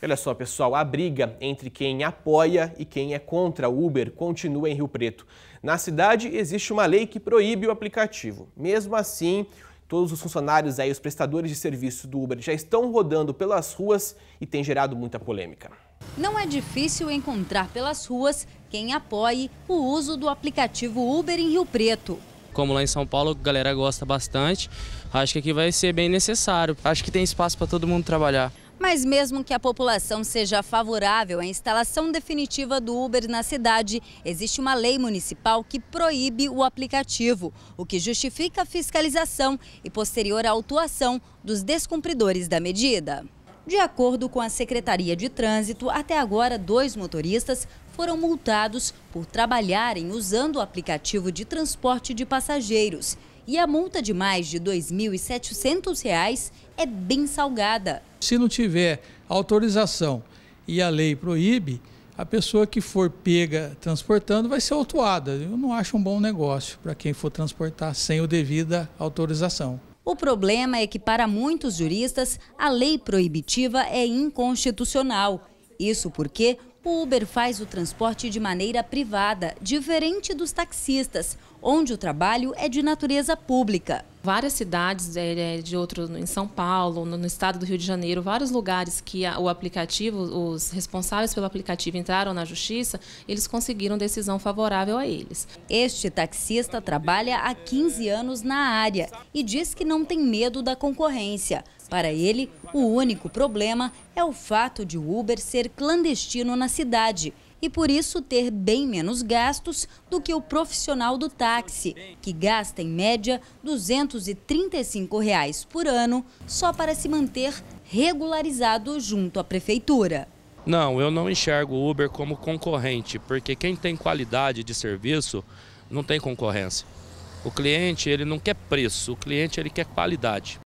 Olha só, pessoal, a briga entre quem apoia e quem é contra o Uber continua em Rio Preto. Na cidade existe uma lei que proíbe o aplicativo. Mesmo assim, todos os funcionários e os prestadores de serviço do Uber já estão rodando pelas ruas e tem gerado muita polêmica. Não é difícil encontrar pelas ruas quem apoie o uso do aplicativo Uber em Rio Preto como lá em São Paulo a galera gosta bastante, acho que aqui vai ser bem necessário. Acho que tem espaço para todo mundo trabalhar. Mas mesmo que a população seja favorável à instalação definitiva do Uber na cidade, existe uma lei municipal que proíbe o aplicativo, o que justifica a fiscalização e posterior autuação dos descumpridores da medida. De acordo com a Secretaria de Trânsito, até agora dois motoristas foram multados por trabalharem usando o aplicativo de transporte de passageiros. E a multa de mais de R$ 2.700 é bem salgada. Se não tiver autorização e a lei proíbe, a pessoa que for pega transportando vai ser autuada. Eu não acho um bom negócio para quem for transportar sem o devida autorização. O problema é que, para muitos juristas, a lei proibitiva é inconstitucional. Isso porque o Uber faz o transporte de maneira privada, diferente dos taxistas, onde o trabalho é de natureza pública várias cidades é, é, de outro, em São Paulo, no, no, estado do Rio de Janeiro, vários lugares que a, o aplicativo, os responsáveis pelo aplicativo entraram na justiça, eles conseguiram decisão favorável a eles. Este taxista trabalha há 15 anos na área e diz que não tem medo da concorrência. Para ele, o único problema é o fato de o Uber ser clandestino na cidade e por isso ter bem menos gastos do que o profissional do táxi, que gasta em média R$ 235 reais por ano só para se manter regularizado junto à prefeitura. Não, eu não enxergo o Uber como concorrente, porque quem tem qualidade de serviço não tem concorrência. O cliente ele não quer preço, o cliente ele quer qualidade.